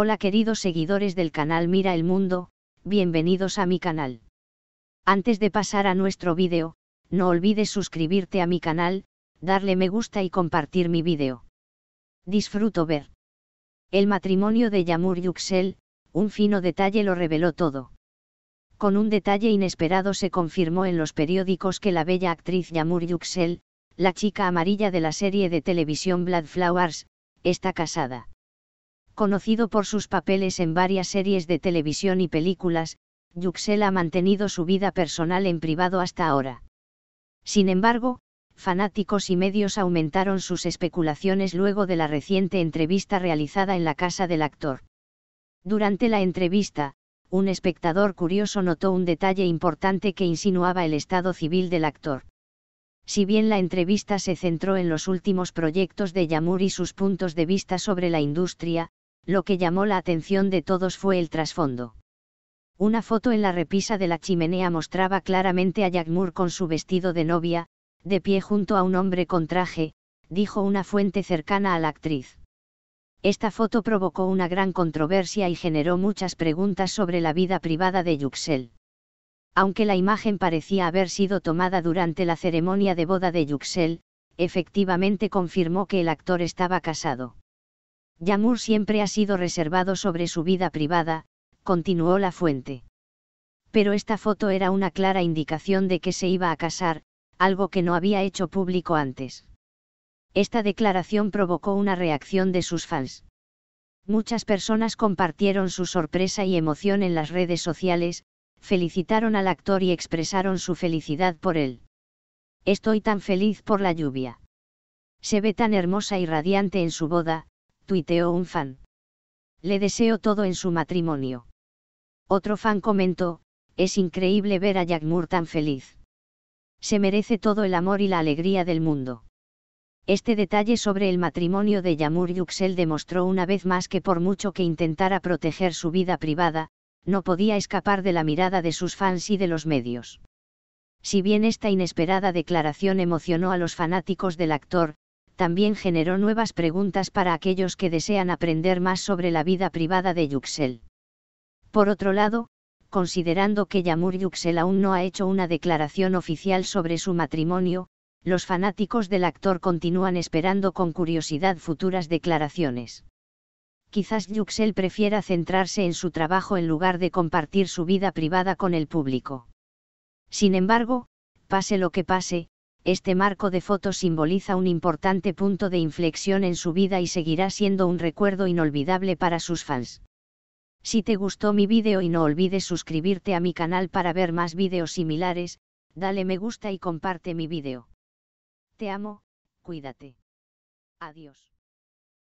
Hola queridos seguidores del canal Mira el Mundo, bienvenidos a mi canal. Antes de pasar a nuestro vídeo, no olvides suscribirte a mi canal, darle me gusta y compartir mi vídeo. Disfruto ver. El matrimonio de Yamur Yuxel, un fino detalle lo reveló todo. Con un detalle inesperado se confirmó en los periódicos que la bella actriz Yamur Yuxel, la chica amarilla de la serie de televisión Blood Flowers, está casada. Conocido por sus papeles en varias series de televisión y películas, Yuxel ha mantenido su vida personal en privado hasta ahora. Sin embargo, fanáticos y medios aumentaron sus especulaciones luego de la reciente entrevista realizada en la casa del actor. Durante la entrevista, un espectador curioso notó un detalle importante que insinuaba el estado civil del actor. Si bien la entrevista se centró en los últimos proyectos de Yamur y sus puntos de vista sobre la industria, lo que llamó la atención de todos fue el trasfondo. Una foto en la repisa de la chimenea mostraba claramente a Jack con su vestido de novia, de pie junto a un hombre con traje, dijo una fuente cercana a la actriz. Esta foto provocó una gran controversia y generó muchas preguntas sobre la vida privada de Yuxel. Aunque la imagen parecía haber sido tomada durante la ceremonia de boda de Yuxel, efectivamente confirmó que el actor estaba casado. Yamur siempre ha sido reservado sobre su vida privada, continuó la fuente. Pero esta foto era una clara indicación de que se iba a casar, algo que no había hecho público antes. Esta declaración provocó una reacción de sus fans. Muchas personas compartieron su sorpresa y emoción en las redes sociales, felicitaron al actor y expresaron su felicidad por él. Estoy tan feliz por la lluvia. Se ve tan hermosa y radiante en su boda, tuiteó un fan. Le deseo todo en su matrimonio. Otro fan comentó, es increíble ver a Jack tan feliz. Se merece todo el amor y la alegría del mundo. Este detalle sobre el matrimonio de Yamur Yuxel demostró una vez más que por mucho que intentara proteger su vida privada, no podía escapar de la mirada de sus fans y de los medios. Si bien esta inesperada declaración emocionó a los fanáticos del actor, también generó nuevas preguntas para aquellos que desean aprender más sobre la vida privada de Yuxel. Por otro lado, considerando que Yamur Yuxel aún no ha hecho una declaración oficial sobre su matrimonio, los fanáticos del actor continúan esperando con curiosidad futuras declaraciones. Quizás Yuxel prefiera centrarse en su trabajo en lugar de compartir su vida privada con el público. Sin embargo, pase lo que pase, este marco de fotos simboliza un importante punto de inflexión en su vida y seguirá siendo un recuerdo inolvidable para sus fans. Si te gustó mi vídeo y no olvides suscribirte a mi canal para ver más vídeos similares, dale me gusta y comparte mi vídeo. Te amo, cuídate. Adiós.